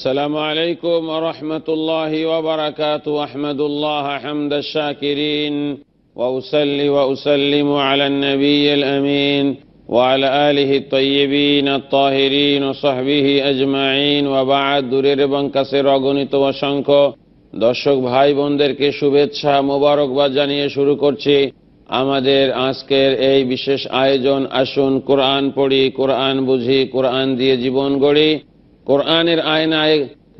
السلام عليكم ورحمة الله وبركاته أحمد الله حمد الشاكرين وأسلي وأسلم على النبي الأمين وعلى آله الطيبين الطاهرين وصحبه أجمعين وبعد دورير بنكسر وغنيت وشنكو দর্শক ভাই বোনদেরকে শুভেচ্ছা মোবারকবাদ জানিয়ে শুরু করছি আমাদের আজকের এই বিশেষ আয়োজন আসুন কোরআন পড়ি কোরআন বুঝি কোরআন দিয়ে জীবন গড়ি কোরআনের আয়নায়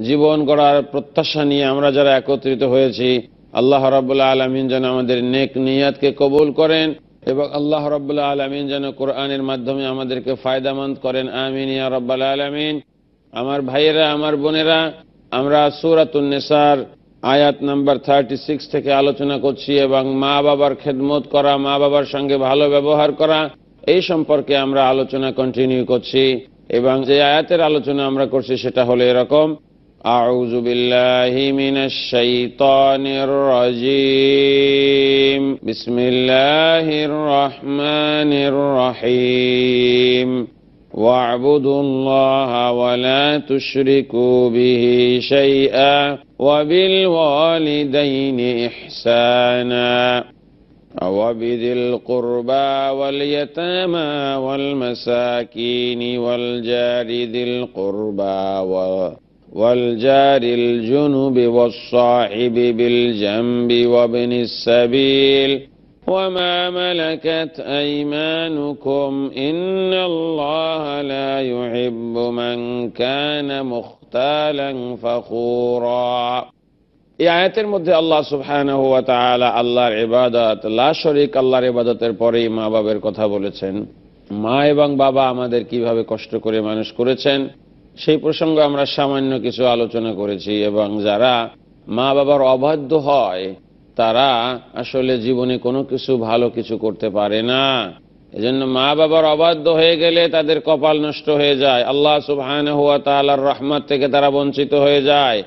জীবন করার প্রত্যাশা নিয়ে আমরা যারা একত্রিত হয়েছি আল্লাহ রবুল্লা আলমিন যেন আমাদের নেক নিয়াতকে কবুল করেন এবং আল্লাহ রবুল্লা আলমিন যেন কোরআনের মাধ্যমে আমাদেরকে ফায়দামন্দ করেন আমিন ইয়া রব্বাল্লাহ আলমিন আমার ভাইয়েরা আমার বোনেরা আমরা সুরাতুন্নেসার আয়াত নাম্বার থার্টি সিক্স থেকে আলোচনা করছি এবং মা বাবার খেদমত করা মা বাবার সঙ্গে ভালো ব্যবহার করা এই সম্পর্কে আমরা আলোচনা কন্টিনিউ করছি এবং যে আয়াতের আলোচনা আমরা করছি সেটা হলো এরকম আউযু বিল্লাহি মিনাশ শাইতানির الرجيم বিসমিল্লাহির الله الرحمن واعبدوا الله ولا تشركوا به شيئا وبالوالدين إحسانا وبذي القربى واليتامى والمساكين والجار ذي القربى والجار الجنب والصاحب بالجنب وابن السبيل وما ملكت أيمانكم إن الله لا يحب من كان مختالا فخورا এই আয়াতের মধ্যে আল্লাহ সুফহান আল্লাহর এবাদত লা শরিক আল্লাহর এবাদতের পরেই মা বাবের কথা বলেছেন মা এবং বাবা আমাদের কিভাবে কষ্ট করে মানুষ করেছেন সেই প্রসঙ্গে আমরা সামান্য কিছু আলোচনা করেছি এবং যারা মা বাবার অবাধ্য হয় তারা আসলে জীবনে কোনো কিছু ভালো কিছু করতে পারে না এজন্য মা বাবার অবাধ্য হয়ে গেলে তাদের কপাল নষ্ট হয়ে যায় আল্লাহ সুবহান হুয়া তাল্লাহর রহমত থেকে তারা বঞ্চিত হয়ে যায়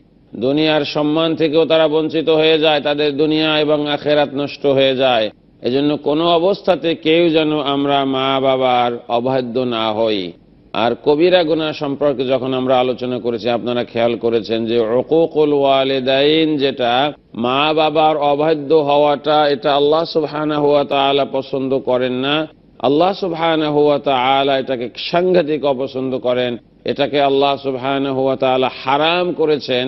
দুনিয়ার সম্মান থেকেও তারা বঞ্চিত হয়ে যায় তাদের দুনিয়া এবং আখেরাত নষ্ট হয়ে যায় এজন্য কোনো অবস্থাতে কেউ যেন আমরা মা বাবার অবাধ্য না হই আর কবিরা গুনা সম্পর্কে যখন আমরা আলোচনা করেছি আপনারা খেয়াল করেছেন যে অকুকুল ওয়ালেদাইন যেটা মা বাবার অবাধ্য হওয়াটা এটা আল্লাহ সুবহানা হুয়া আলা পছন্দ করেন না আল্লাহ সুবহানা হুয়া আলা এটাকে সাংঘাতিক অপছন্দ করেন এটাকে আল্লাহ সুবহানা হুয়া আলা হারাম করেছেন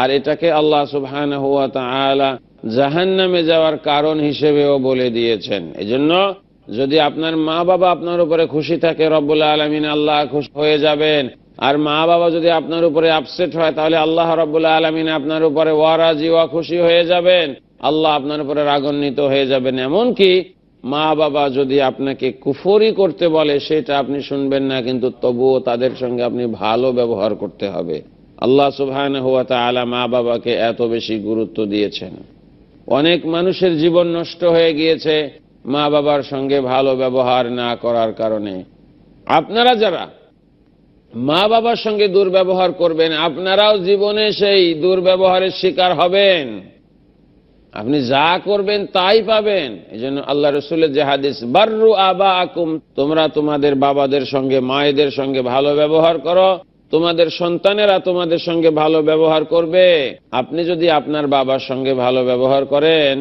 আর এটাকে আল্লাহ সুবহান হুয়া তালা জাহান নামে যাওয়ার কারণ হিসেবেও বলে দিয়েছেন এজন্য যদি আপনার মা বাবা আপনার উপরে খুশি থাকে রব্বুল্লা আলমিন আল্লাহ খুশ হয়ে যাবেন আর মা বাবা যদি আপনার উপরে আপসেট হয় তাহলে আল্লাহ রব্বুল আলমিন আপনার উপরে ওয়ারা জিওয়া খুশি হয়ে যাবেন আল্লাহ আপনার উপরে রাগন্বিত হয়ে যাবেন এমন কি মা বাবা যদি আপনাকে কুফরি করতে বলে সেটা আপনি শুনবেন না কিন্তু তবুও তাদের সঙ্গে আপনি ভালো ব্যবহার করতে হবে আল্লাহ সুবহান হুয়া তালা মা বাবাকে এত বেশি গুরুত্ব দিয়েছেন অনেক মানুষের জীবন নষ্ট হয়ে গিয়েছে মা বাবার সঙ্গে ভালো ব্যবহার না করার কারণে আপনারা যারা মা বাবার সঙ্গে দুর্ব্যবহার করবেন আপনারাও জীবনে সেই দুর্ব্যবহারের শিকার হবেন আপনি যা করবেন তাই পাবেন এই জন্য আল্লাহ রসুলের জাহাদিস বার্রু আবা আকুম তোমরা তোমাদের বাবাদের সঙ্গে মায়েদের সঙ্গে ভালো ব্যবহার করো তোমাদের সন্তানেরা তোমাদের সঙ্গে ভালো ব্যবহার করবে আপনি যদি আপনার বাবার সঙ্গে ভালো ব্যবহার করেন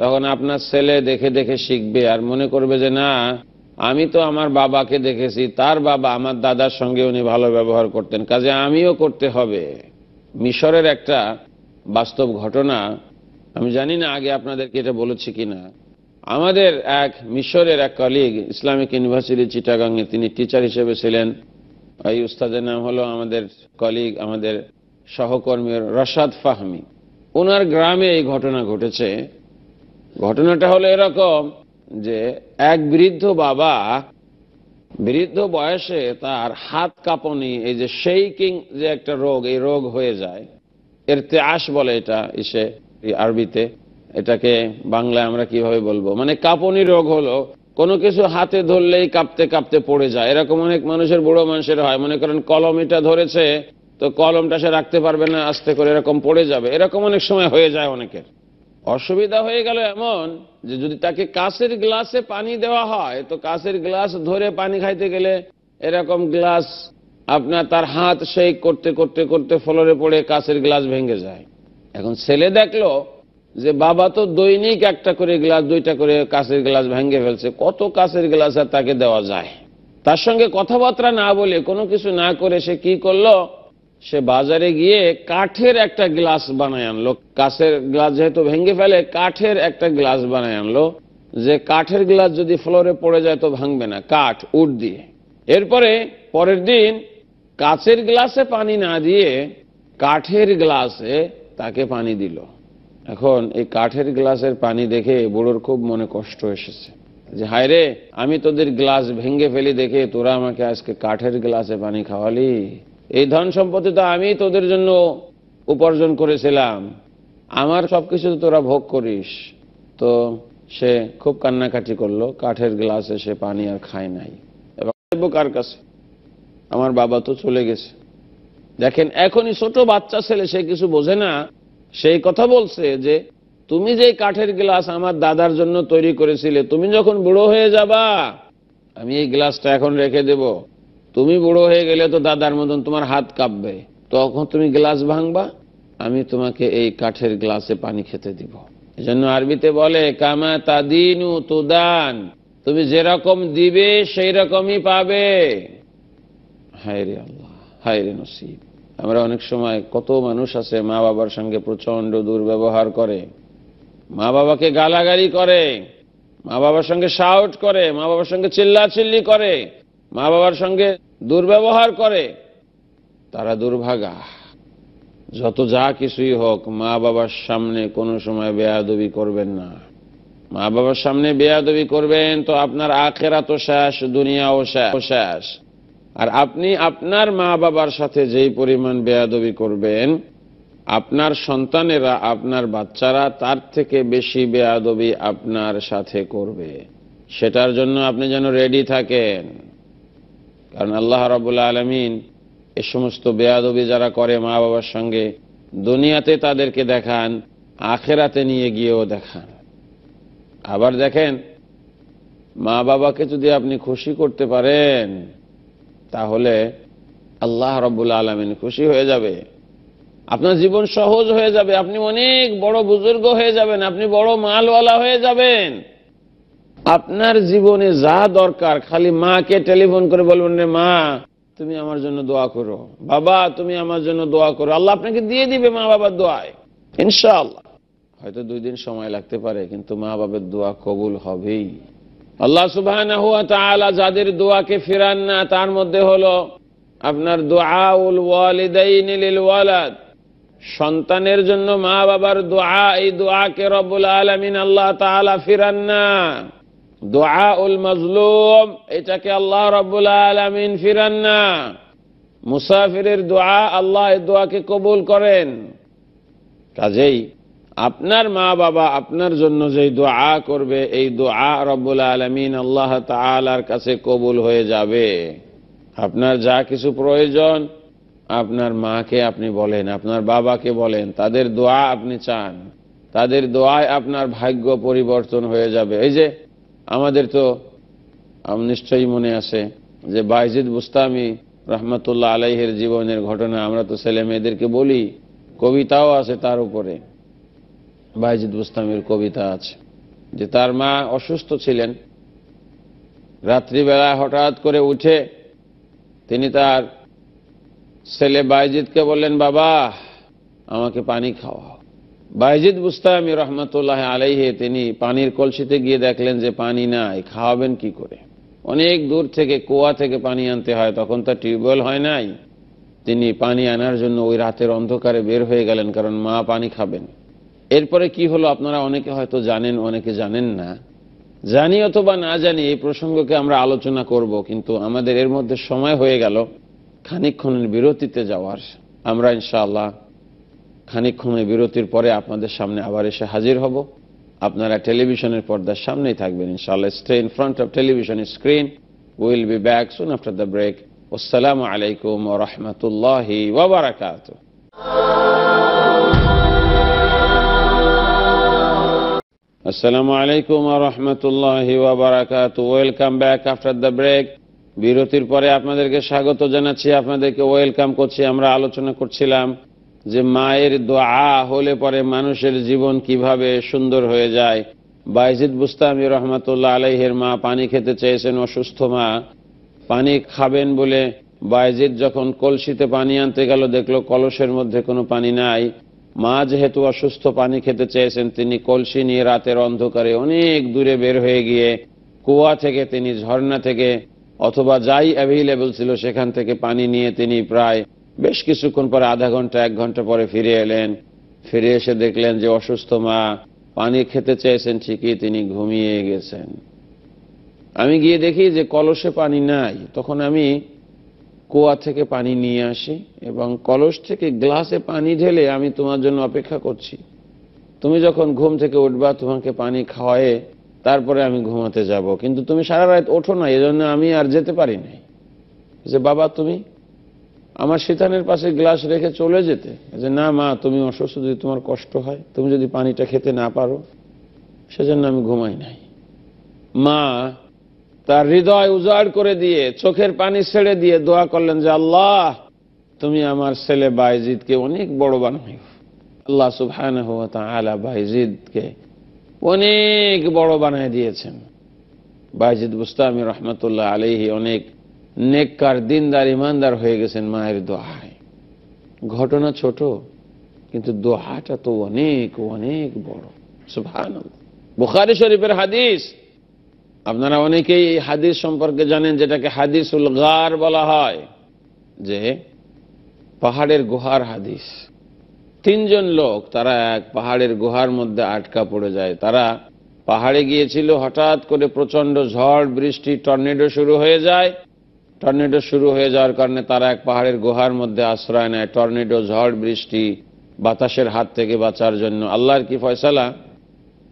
তখন আপনার ছেলে দেখে দেখে শিখবে আর মনে করবে যে না আমি তো আমার বাবাকে দেখেছি তার বাবা আমার দাদার সঙ্গে উনি ভালো ব্যবহার করতেন কাজে আমিও করতে হবে মিশরের একটা বাস্তব ঘটনা আমি জানি না আগে আপনাদেরকে এটা বলেছি কিনা আমাদের এক মিশরের এক কলিগ ইসলামিক ইউনিভার্সিটি চিটাগাংয়ে তিনি টিচার হিসেবে ছিলেন এই উস্তাদের নাম হলো আমাদের কলিগ আমাদের সহকর্মী রসাদ ফাহমি ওনার গ্রামে এই ঘটনা ঘটেছে ঘটনাটা হলো এরকম যে এক বৃদ্ধ বাবা বৃদ্ধ বয়সে তার হাত কাঁপনি এই যে শেইকিং যে একটা রোগ এই রোগ হয়ে যায় এর ত্যাস বলে এটা ইসে আরবিতে এটাকে বাংলায় আমরা কিভাবে বলবো মানে কাঁপনি রোগ হলো কোনো কিছু হাতে ধরলেই কাঁপতে কাঁপতে পড়ে যায় এরকম অনেক মানুষের বুড়ো মানুষের হয় মনে করেন কলম এটা ধরেছে তো কলমটা সে রাখতে পারবে না আস্তে করে এরকম পড়ে যাবে এরকম অনেক সময় হয়ে যায় অনেকের অসুবিধা হয়ে গেল এমন যে যদি তাকে কাঁচের গ্লাসে পানি দেওয়া হয় তো কাঁচের গ্লাস ধরে পানি খাইতে গেলে এরকম গ্লাস আপনার তার হাত সেই করতে করতে করতে ফ্লোরে পড়ে কাঁচের গ্লাস ভেঙে যায় এখন ছেলে দেখলো যে বাবা তো দৈনিক একটা করে গ্লাস দুইটা করে কাঁচের গ্লাস ভেঙে ফেলছে কত কাঁচের গ্লাস আর তাকে দেওয়া যায় তার সঙ্গে কথাবার্তা না বলে কোনো কিছু না করে সে কি করলো সে বাজারে গিয়ে কাঠের একটা গ্লাস বানায় আনলো কাঁচের গ্লাস যেহেতু ভেঙে ফেলে কাঠের একটা গ্লাস বানায় আনলো যে কাঠের গ্লাস যদি ফ্লোরে পড়ে যায় তো ভাঙবে না কাঠ উট দিয়ে এরপরে পরের দিন কাঁচের গ্লাসে পানি না দিয়ে কাঠের গ্লাসে তাকে পানি দিল এখন এই কাঠের গ্লাসের পানি দেখে বুড়োর খুব মনে কষ্ট এসেছে যে হায় রে আমি তোদের গ্লাস ভেঙে ফেলি দেখে তোরা আমাকে আজকে কাঠের গ্লাসে পানি খাওয়ালি এই ধন সম্পত্তি তো আমি তোদের জন্য উপার্জন করেছিলাম আমার সব কিছু তোরা ভোগ করিস তো সে খুব কান্নাকাটি করলো কাঠের গ্লাসে সে পানি আর খায় নাই এবং কার কাছে আমার বাবা তো চলে গেছে দেখেন এখনই ছোট বাচ্চা ছেলে সে কিছু বোঝে না সেই কথা বলছে যে তুমি যে কাঠের গ্লাস আমার দাদার জন্য তৈরি করেছিলে তুমি যখন বুড়ো হয়ে যাবা আমি এই গ্লাসটা এখন রেখে দেব তুমি বুড়ো হয়ে গেলে তো দাদার মতন তোমার হাত কাঁপবে তখন তুমি গ্লাস ভাঙবা আমি তোমাকে এই কাঠের গ্লাসে পানি খেতে দিব এজন্য আরবিতে বলে কামা তাদিনু তুদান তুমি যেরকম দিবে সেই রকমই পাবে হায় রে আল্লাহ হায় রে নসিব আমরা অনেক সময় কত মানুষ আছে মা বাবার সঙ্গে প্রচণ্ড দুর্ব্যবহার করে মা বাবাকে গালাগালি করে মা বাবার সঙ্গে শাউট করে মা বাবার সঙ্গে চিল্লাচিল্লি করে মা বাবার সঙ্গে দুর্ব্যবহার করে তারা দুর্ভাগা যত যা কিছুই হোক মা বাবার সামনে কোনো সময় বেয়াদবি করবেন না মা বাবার সামনে বেয়াদবি করবেন তো আপনার আখেরা তো শেষ দুনিয়াও শেষ আর আপনি আপনার মা বাবার সাথে যেই পরিমাণ বেয়াদবি করবেন আপনার সন্তানেরা আপনার বাচ্চারা তার থেকে বেশি বেয়াদবি আপনার সাথে করবে সেটার জন্য আপনি যেন রেডি থাকেন কারণ আল্লাহ রবুল্লা আলমিন এ সমস্ত বেয়াদবি যারা করে মা বাবার সঙ্গে দুনিয়াতে তাদেরকে দেখান আখেরাতে নিয়ে গিয়েও দেখান আবার দেখেন মা বাবাকে যদি আপনি খুশি করতে পারেন তাহলে আল্লাহ রব্বুল আলমিন খুশি হয়ে যাবে আপনার জীবন সহজ হয়ে যাবে আপনি অনেক বড় বুজুর্গ হয়ে যাবেন আপনি বড় মালওয়ালা হয়ে যাবেন আপনার জীবনে যা দরকার খালি মাকে টেলিফোন করে বলবেন রে মা তুমি আমার জন্য দোয়া করো বাবা তুমি আমার জন্য দোয়া করো আল্লাহ আপনাকে দিয়ে দিবে মা বাবার দোয়ায় ইনশাআল্লাহ হয়তো দুই দিন সময় লাগতে পারে কিন্তু মা বাবার দোয়া কবুল হবেই আল্লাহ সুবাহ যাদের দোয়াকে ফিরান না তার মধ্যে হলো আপনার দোয়াউল সন্তানের জন্য মা বাবার দোয়া এই দোয়াকে রবুল আলমিন আল্লাহ তালা ফিরান না দোয়া উল মজলুম এটাকে আল্লাহ রবুল আলমিন ফিরান না মুসাফিরের দোয়া আল্লাহ এই দোয়াকে কবুল করেন কাজেই আপনার মা বাবা আপনার জন্য যে দোয়া করবে এই দোয়া রব্বুল আলমিন আল্লাহ তালার কাছে কবুল হয়ে যাবে আপনার যা কিছু প্রয়োজন আপনার মাকে আপনি বলেন আপনার বাবাকে বলেন তাদের দোয়া আপনি চান তাদের দোয়ায় আপনার ভাগ্য পরিবর্তন হয়ে যাবে এই যে আমাদের তো নিশ্চয়ই মনে আছে যে বাইজিদ বুস্তামি রহমতুল্লাহ আলাইহের জীবনের ঘটনা আমরা তো ছেলে মেয়েদেরকে বলি কবিতাও আছে তার উপরে বাইজিদ বুস্তামের কবিতা আছে যে তার মা অসুস্থ ছিলেন রাত্রিবেলা হঠাৎ করে উঠে তিনি তার ছেলে বাইজিদকে বললেন বাবা আমাকে পানি খাওয়াও বাইজিদ বুস্তামি রহমতুল্লাহ আলাইহে তিনি পানির কলসিতে গিয়ে দেখলেন যে পানি নাই খাওয়াবেন কি করে অনেক দূর থেকে কুয়া থেকে পানি আনতে হয় তখন তার টিউবওয়েল হয় নাই তিনি পানি আনার জন্য ওই রাতের অন্ধকারে বের হয়ে গেলেন কারণ মা পানি খাবেন এরপরে কি হলো আপনারা অনেকে হয়তো জানেন অনেকে জানেন না জানি অথবা না জানি এই প্রসঙ্গকে আমরা আলোচনা করব কিন্তু আমাদের এর মধ্যে সময় হয়ে গেল খানিক্ষণের বিরতিতে যাওয়ার আমরা ইনশাআল্লাহ খানিক্ষণের বিরতির পরে আপনাদের সামনে আবার এসে হাজির হব আপনারা টেলিভিশনের পর্দার সামনেই থাকবেন ইনশাআল্লাহ stay in front of television screen will be back soon after the break আসসালামু আলাইকুম রহমতুল্লাহ ওবরাকাত Oh আসসালামু আলাইকুম রহমতুল্লাহ বারাকাত welcome back after the break বিরতির পরে আপনাদেরকে স্বাগত জানাচ্ছি আপনাদেরকে ওয়েলকাম করছি আমরা আলোচনা করছিলাম যে মায়ের দোয়া হলে পরে মানুষের জীবন কিভাবে সুন্দর হয়ে যায় বাইজিদ বুস্তামি রহমতুল্লাহ আলাইহের মা পানি খেতে চেয়েছেন অসুস্থ মা পানি খাবেন বলে বাইজিদ যখন কলসিতে পানি আনতে গেল দেখলো কলসের মধ্যে কোনো পানি নাই মা যেহেতু অসুস্থ পানি খেতে চেয়েছেন তিনি কলসি নিয়ে রাতের অন্ধকারে অনেক দূরে বের হয়ে গিয়ে কুয়া থেকে তিনি ঝর্ণা থেকে অথবা যাই অ্যাভেলেবল ছিল সেখান থেকে পানি নিয়ে তিনি প্রায় বেশ কিছুক্ষণ পরে আধা ঘন্টা এক ঘন্টা পরে ফিরে এলেন ফিরে এসে দেখলেন যে অসুস্থ মা পানি খেতে চেয়েছেন ঠিকই তিনি ঘুমিয়ে গেছেন আমি গিয়ে দেখি যে কলসে পানি নাই তখন আমি কুয়া থেকে পানি নিয়ে আসি এবং কলস থেকে গ্লাসে পানি ঢেলে আমি তোমার জন্য অপেক্ষা করছি তুমি যখন ঘুম থেকে উঠবা তোমাকে পানি খাওয়ায়ে তারপরে আমি ঘুমাতে যাব। কিন্তু তুমি সারা রাত ওঠো না এজন্য আমি আর যেতে পারি নাই যে বাবা তুমি আমার শীতানের পাশে গ্লাস রেখে চলে যেতে যে না মা তুমি অসুস্থ যদি তোমার কষ্ট হয় তুমি যদি পানিটা খেতে না পারো সেজন্য আমি ঘুমাই নাই মা তার হৃদয় উজাড় করে দিয়ে চোখের পানি ছেড়ে দিয়ে দোয়া করলেন যে আল্লাহ তুমি আমার ছেলে বাইজিদকে অনেক বড় বানাই আল্লাহ সুফহান আলা বাইজিদকে অনেক বড় বানাই দিয়েছেন বাইজিদ বুস্তামি রহমতুল্লাহ আলহি অনেক নেককার দিনদার ইমানদার হয়ে গেছেন মায়ের দোহায় ঘটনা ছোট কিন্তু দোহাটা তো অনেক অনেক বড় সুফহান বুখারি শরীফের হাদিস আপনারা অনেকেই হাদিস সম্পর্কে জানেন যেটাকে হাদিসুল গার বলা হয় যে পাহাড়ের গুহার হাদিস তিনজন লোক তারা এক পাহাড়ের গুহার মধ্যে আটকা পড়ে যায় তারা পাহাড়ে গিয়েছিল হঠাৎ করে প্রচণ্ড ঝড় বৃষ্টি টর্নেডো শুরু হয়ে যায় টর্নেডো শুরু হয়ে যাওয়ার কারণে তারা এক পাহাড়ের গুহার মধ্যে আশ্রয় নেয় টর্নেডো ঝড় বৃষ্টি বাতাসের হাত থেকে বাঁচার জন্য আল্লাহর কি ফয়সালা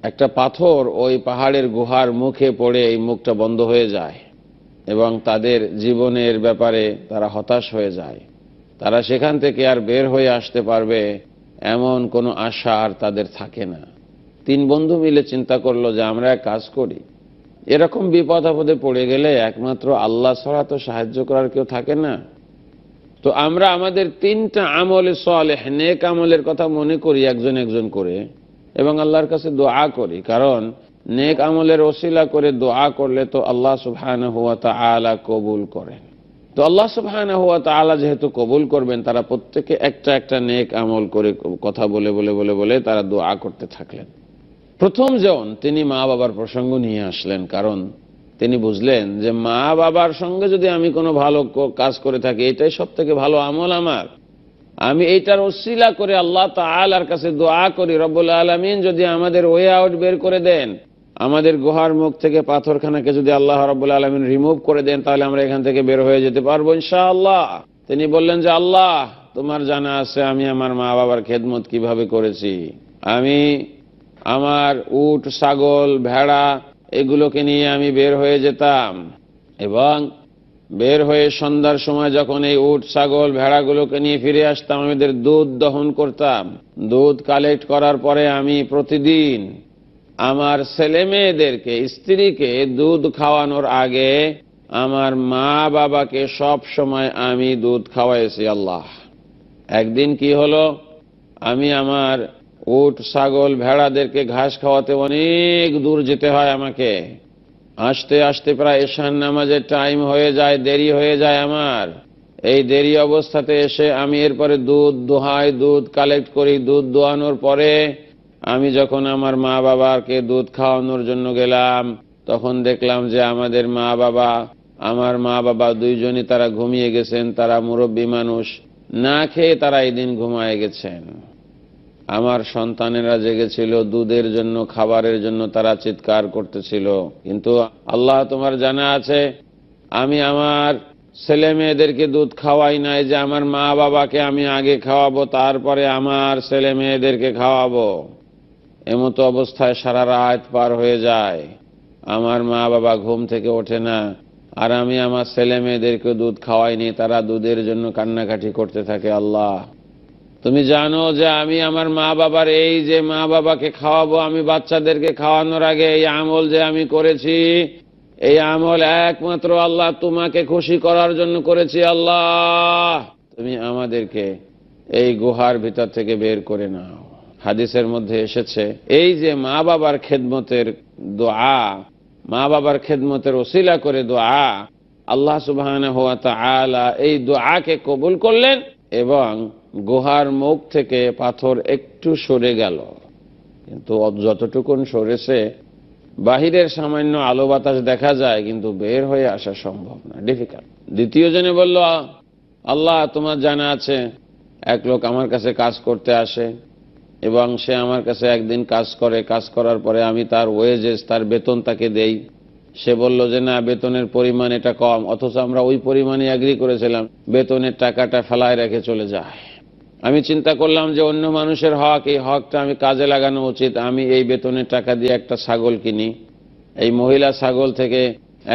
একটা পাথর ওই পাহাড়ের গুহার মুখে পড়ে এই মুখটা বন্ধ হয়ে যায় এবং তাদের জীবনের ব্যাপারে তারা হতাশ হয়ে যায় তারা সেখান থেকে আর বের হয়ে আসতে পারবে এমন কোনো আশা আর তাদের থাকে না তিন বন্ধু মিলে চিন্তা করলো যে আমরা কাজ করি এরকম বিপদ আপদে পড়ে গেলে একমাত্র আল্লাহ ছাড়া তো সাহায্য করার কেউ থাকে না তো আমরা আমাদের তিনটা আমলে সলে নেক আমলের কথা মনে করি একজন একজন করে এবং আল্লাহর কাছে দোয়া করি কারণ নেক আমলের ওসিলা করে দোয়া করলে তো আল্লাহ সুবহান হুয়া আলা কবুল করেন তো আল্লাহ সুবহান হুয়া আলা যেহেতু কবুল করবেন তারা প্রত্যেকে একটা একটা নেক আমল করে কথা বলে বলে বলে বলে তারা দোয়া করতে থাকলেন প্রথম যেমন তিনি মা বাবার প্রসঙ্গ নিয়ে আসলেন কারণ তিনি বুঝলেন যে মা বাবার সঙ্গে যদি আমি কোনো ভালো কাজ করে থাকি এটাই সব থেকে ভালো আমল আমার আমি এইটার অশিলা করে আল্লাহ তালার কাছে দোয়া করি রব্বুল আলমিন যদি আমাদের ওয়ে আউট বের করে দেন আমাদের গুহার মুখ থেকে পাথরখানাকে যদি আল্লাহ রব্বুল আলমিন রিমুভ করে দেন তাহলে আমরা এখান থেকে বের হয়ে যেতে পারবো আল্লাহ তিনি বললেন যে আল্লাহ তোমার জানা আছে আমি আমার মা বাবার খেদমত কিভাবে করেছি আমি আমার উট ছাগল ভেড়া এগুলোকে নিয়ে আমি বের হয়ে যেতাম এবং বের হয়ে সন্ধ্যার সময় যখন এই উট ছাগল ভেড়াগুলোকে নিয়ে ফিরে আসতাম আমি এদের দুধ দহন করতাম দুধ কালেক্ট করার পরে আমি প্রতিদিন আমার ছেলে মেয়েদেরকে স্ত্রীকে দুধ খাওয়ানোর আগে আমার মা বাবাকে সব সময় আমি দুধ খাওয়াইছি আল্লাহ একদিন কি হলো আমি আমার উট ছাগল ভেড়াদেরকে ঘাস খাওয়াতে অনেক দূর যেতে হয় আমাকে আসতে আসতে প্রায় এশান নামাজের টাইম হয়ে যায় দেরি হয়ে যায় আমার এই দেরি অবস্থাতে এসে আমি এরপরে দুধ দোহাই দুধ কালেক্ট করি দুধ দোয়ানোর পরে আমি যখন আমার মা বাবাকে দুধ খাওয়ানোর জন্য গেলাম তখন দেখলাম যে আমাদের মা বাবা আমার মা বাবা দুইজনই তারা ঘুমিয়ে গেছেন তারা মুরব্বী মানুষ না খেয়ে তারা এই দিন ঘুমায় গেছেন আমার সন্তানেরা জেগেছিল দুধের জন্য খাবারের জন্য তারা চিৎকার করতেছিল কিন্তু আল্লাহ তোমার জানা আছে আমি আমার ছেলে মেয়েদেরকে দুধ খাওয়াই নাই যে আমার মা বাবাকে আমি আগে খাওয়াবো তারপরে আমার ছেলে মেয়েদেরকে খাওয়াবো এমতো অবস্থায় সারা রাত পার হয়ে যায় আমার মা বাবা ঘুম থেকে ওঠে না আর আমি আমার ছেলে মেয়েদেরকে দুধ খাওয়াইনি তারা দুধের জন্য কান্নাকাটি করতে থাকে আল্লাহ তুমি জানো যে আমি আমার মা বাবার এই যে মা বাবাকে খাওয়াবো আমি বাচ্চাদেরকে খাওয়ানোর আগে এই আমল যে আমি করেছি এই আমল একমাত্র আল্লাহ তোমাকে খুশি করার জন্য করেছি আল্লাহ তুমি আমাদেরকে এই গুহার ভিতর থেকে বের করে নাও হাদিসের মধ্যে এসেছে এই যে মা বাবার খেদমতের দোয়া মা বাবার খেদমতের ওসিলা করে দোয়া আল্লাহ সুবাহ এই দোয়াকে কবুল করলেন এবং গুহার মুখ থেকে পাথর একটু সরে গেল কিন্তু যতটুকুন সরেছে বাহিরের সামান্য আলো বাতাস দেখা যায় কিন্তু বের হয়ে আসা সম্ভব না ডিফিকাল্ট দ্বিতীয় জনে বলল আল্লাহ তোমার জানা আছে এক লোক আমার কাছে কাজ করতে আসে এবং সে আমার কাছে একদিন কাজ করে কাজ করার পরে আমি তার ওয়েজেস তার বেতন তাকে দেই সে বলল যে না বেতনের পরিমাণ এটা কম অথচ আমরা ওই পরিমাণে অ্যাগ্রি করেছিলাম বেতনের টাকাটা ফেলায় রেখে চলে যায় আমি চিন্তা করলাম যে অন্য মানুষের হক এই হকটা আমি কাজে লাগানো উচিত আমি এই বেতনের টাকা দিয়ে একটা ছাগল কিনি এই মহিলা ছাগল থেকে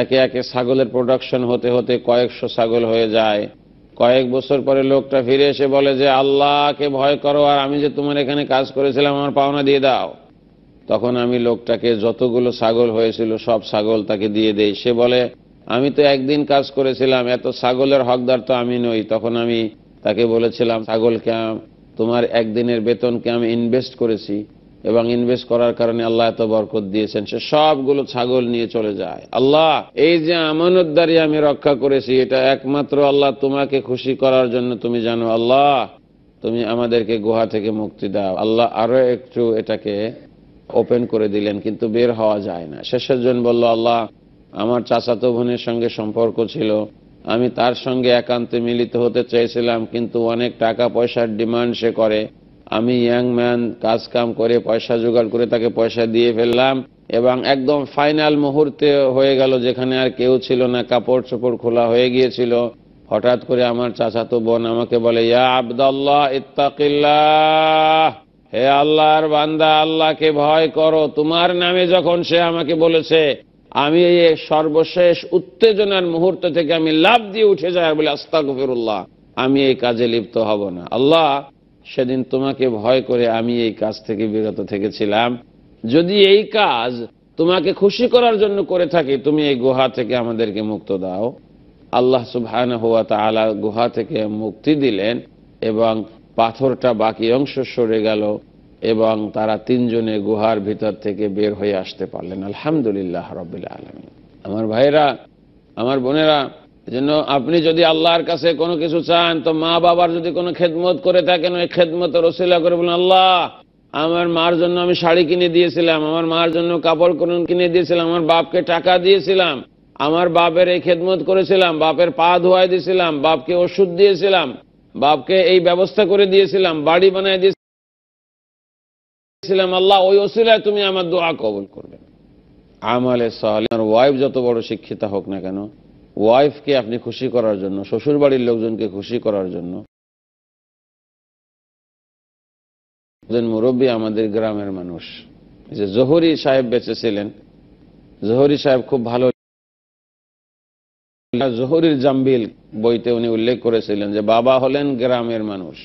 একে একে ছাগলের প্রোডাকশন হতে হতে কয়েকশো ছাগল হয়ে যায় কয়েক বছর পরে লোকটা ফিরে এসে বলে যে আল্লাহকে ভয় করো আর আমি যে তোমার এখানে কাজ করেছিলাম আমার পাওনা দিয়ে দাও তখন আমি লোকটাকে যতগুলো ছাগল হয়েছিল সব ছাগল তাকে দিয়ে দেই সে বলে আমি তো একদিন কাজ করেছিলাম এত ছাগলের হকদার তো আমি নই তখন আমি তাকে বলেছিলাম ছাগলকে তোমার একদিনের বেতনকে আমি ইনভেস্ট করেছি এবং ইনভেস্ট করার কারণে আল্লাহ এত বরকত দিয়েছেন সে সবগুলো ছাগল নিয়ে চলে যায় আল্লাহ এই যে আমানত আমানতদারি আমি রক্ষা করেছি এটা একমাত্র আল্লাহ তোমাকে খুশি করার জন্য তুমি জানো আল্লাহ তুমি আমাদেরকে গুহা থেকে মুক্তি দাও আল্লাহ আরো একটু এটাকে ওপেন করে দিলেন কিন্তু বের হওয়া যায় না শেষের জন বলল আল্লাহ আমার চাচাতো বোনের সঙ্গে সম্পর্ক ছিল আমি তার সঙ্গে একান্তে মিলিত হতে চেয়েছিলাম কিন্তু অনেক টাকা পয়সার ডিমান্ড সে করে আমি ইয়াং ম্যান কাজ কাম করে পয়সা জোগাড় করে তাকে পয়সা দিয়ে ফেললাম এবং একদম ফাইনাল মুহূর্তে হয়ে গেল যেখানে আর কেউ ছিল না কাপড় চোপড় খোলা হয়ে গিয়েছিল হঠাৎ করে আমার চাচাতো বোন আমাকে বলে ইয়া আবদাল্লাহ ইত্তাকিল্লাহ হে আল্লাহর বান্দা আল্লাহকে ভয় করো তোমার নামে যখন সে আমাকে বলেছে আমি এই সর্বশেষ উত্তেজনার মুহূর্ত থেকে আমি লাভ দিয়ে উঠে যাই বলে আস্তা গফিরুল্লাহ আমি এই কাজে লিপ্ত হব না আল্লাহ সেদিন তোমাকে ভয় করে আমি এই কাজ থেকে বিরত থেকেছিলাম যদি এই কাজ তোমাকে খুশি করার জন্য করে থাকি তুমি এই গুহা থেকে আমাদেরকে মুক্ত দাও আল্লাহ হওয়া তা আলা গুহা থেকে মুক্তি দিলেন এবং পাথরটা বাকি অংশ সরে গেল এবং তারা তিনজনে গুহার ভিতর থেকে বের হয়ে আসতে পারলেন আলহামদুলিল্লাহ রবিল্লা আলমী আমার ভাইরা আমার বোনেরা জন্য আপনি যদি আল্লাহর কাছে কোনো কিছু চান তো মা বাবার যদি কোনো খেদমত করে থাকেন ওই খেদমত রসিলা করে বলুন আল্লাহ আমার মার জন্য আমি শাড়ি কিনে দিয়েছিলাম আমার মার জন্য কাপড় কোন কিনে দিয়েছিলাম আমার বাপকে টাকা দিয়েছিলাম আমার বাপের এই খেদমত করেছিলাম বাপের পা ধোয়াই দিয়েছিলাম বাপকে ওষুধ দিয়েছিলাম বাপকে এই ব্যবস্থা করে দিয়েছিলাম বাড়ি বানায় দিয়েছিলাম ছিলাম আল্লাহ ওই ওসিলায় তুমি আমার দোয়া কবুল করবে আমলে সালিমার ওয়াইফ যত বড় শিক্ষিতা হোক না কেন ওয়াইফকে আপনি খুশি করার জন্য শ্বশুর বাড়ির লোকজনকে খুশি করার জন্য মুরব্বী আমাদের গ্রামের মানুষ যে জহরি সাহেব বেঁচেছিলেন জহরি সাহেব খুব ভালো জহরির জাম্বিল বইতে উনি উল্লেখ করেছিলেন যে বাবা হলেন গ্রামের মানুষ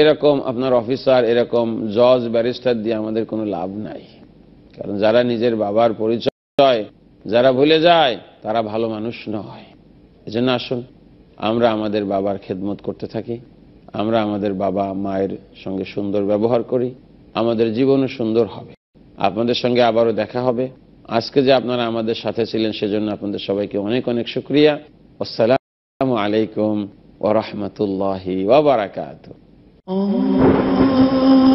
এরকম আপনার অফিসার এরকম জজ ব্যারিস্টার দিয়ে আমাদের কোনো লাভ নাই কারণ যারা নিজের বাবার পরিচয় যারা ভুলে যায় তারা ভালো মানুষ নয় এজন্য আসুন আমরা আমাদের বাবার খেদমত করতে থাকি আমরা আমাদের বাবা মায়ের সঙ্গে সুন্দর ব্যবহার করি আমাদের জীবনও সুন্দর হবে আপনাদের সঙ্গে আবারও দেখা হবে আজকে যে আপনারা আমাদের সাথে ছিলেন সেজন্য আপনাদের সবাইকে অনেক অনেক শুক্রিয়া আসসালামু আলাইকুম ওরহমতুল্লাহি ওবরাকাতু 哦。